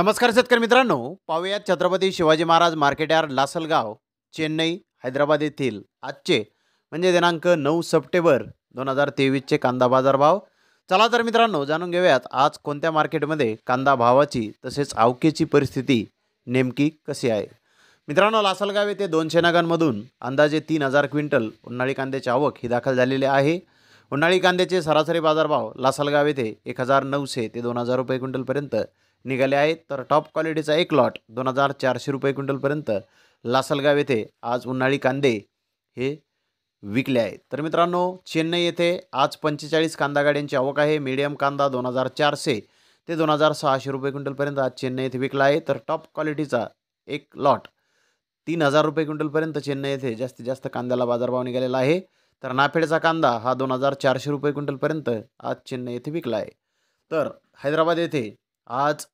नमस्कार शेतकरी मित्रांनो पाहूयात छत्रपती शिवाजी महाराज मार्केट यार लासलगाव चेन्नई हैदराबाद येथील आजचे म्हणजे दिनांक नऊ सप्टेंबर दोन हजार तेवीसचे कांदा भाव चला तर मित्रांनो जाणून घेऊयात आज कोणत्या मार्केटमध्ये कांदा भावाची तसेच आवकेची परिस्थिती नेमकी कशी आहे मित्रांनो लासलगाव येथे दोनशे नगांमधून अंदाजे तीन हजार क्विंटल उन्हाळी कांद्याची आवक ही दाखल झालेली आहे उन्हाळी कांद्याचे सरासरी बाजारभाव लासलगाव येथे एक हजार नऊशे ते दोन हजार रुपये क्विंटलपर्यंत निघाले आहेत तर टॉप क्वालिटीचा एक लॉट दोन हजार चारशे रुपये क्विंटलपर्यंत लासलगाव येथे आज उन्हाळी कांदे हे विकले आहेत तर मित्रांनो चेन्नई येथे आज पंचेचाळीस कांदा गाड्यांची आवक आहे मीडियम कांदा दोन हजार चारशे ते दोन हजार सहाशे रुपये क्विंटलपर्यंत आज चेन्नई येथे विकला आहे तर टॉप क्वालिटीचा एक लॉट तीन हजार रुपये क्विंटलपर्यंत चेन्नई येथे जास्तीत जास्त कांद्याला बाजारभाव निघालेला आहे तर नाफेडचा कांदा हा दोन हजार चारशे रुपये क्विंटलपर्यंत आज चेन्नई येथे विकला आहे तर हैदराबाद येथे आज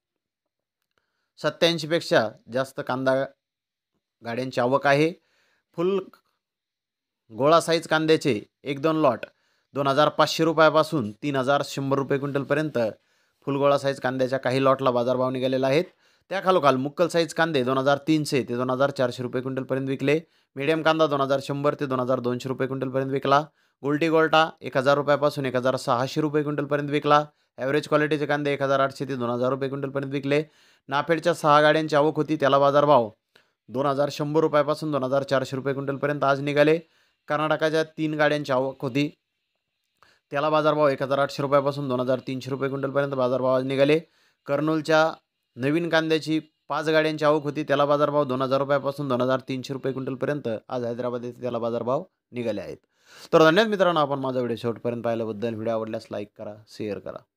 सत्याऐंशीपेक्षा जास्त कांदा गाड्यांची आवक आहे फुल गोळा साईज कांद्याचे एक दोन लॉट दोन हजार पाचशे रुपयापासून तीन हजार शंभर रुपये क्विंटलपर्यंत फुलगोळा साईज कांद्याच्या काही लॉटला बाजारभाव निघालेला आहेत त्या त्याखालोखाल मुक्कल साईज कांदे दोन हजार तीनशे ते दोन हजार चारशे रुपये क्विंटलपर्यंत विकले मीडियम कांदा दोन हजार शंभर ते दोन हजार दोनशे रुपये क्विंटलपर्यंत विकला गोल्टी गोल्टा एक हजार रुपयापासून एक हजार सहाशे रुपये क्विंटलपर्यंत विकला ॲव्हरेज क्वालिटीचे कांदे एक हजार आठशे ते दोन हजार रुपये क्विंटलपर्यंत विकले नाफेडच्या सहा गाड्यांची आवक होती त्याला बाजारभाव दोन हजार शंभर रुपयापासून दोन हजार चारशे रुपये क्विंटलपर्यंत आज निघाले कर्नाटकाच्या तीन गाड्यांची आवक होती त्याला बाजारभाव एक हजार आठशे रुपयापासून दोन हजार तीनशे रुपये क्विंटलपर्यंत बाजारभाव आज निघाले कर्नूलच्या नवीन कांद्याची पाच गाड्यांची आवक होती त्याला बाजारभाव दोन हजार रुपयापासून दोन हजार तीनशे रुपये क्विंटलपर्यंत आज हैदराबाद येथे त्याला बाजारभाव निघाले आहेत तर धन्यवाद मित्रांनो आपण माझा व्हिडिओ शेवटपर्यंत पाहिल्याबद्दल व्हिडिओ आवडल्यास लाईक करा शेअर करा